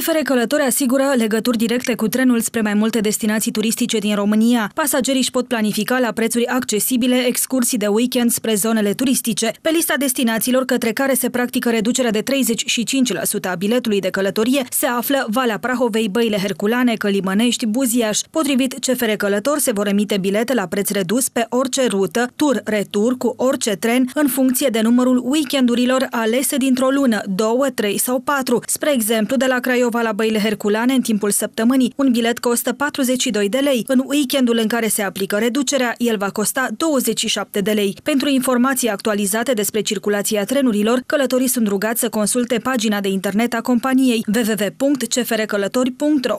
CFR Călători asigură legături directe cu trenul spre mai multe destinații turistice din România. Pasagerii își pot planifica la prețuri accesibile excursii de weekend spre zonele turistice. Pe lista destinațiilor către care se practică reducerea de 35% a biletului de călătorie se află Valea Prahovei, Băile Herculane, Călimănești, Buziaș. Potrivit CFR Călător se vor emite bilete la preț redus pe orice rută, tur-retur cu orice tren, în funcție de numărul weekendurilor alese dintr-o lună, două, trei sau patru. Spre exemplu, de la Craiova Craiova la Băile Herculane în timpul săptămânii. Un bilet costă 42 de lei. În weekendul în care se aplică reducerea, el va costa 27 de lei. Pentru informații actualizate despre circulația trenurilor, călătorii sunt rugați să consulte pagina de internet a companiei www.cfrecălători.ro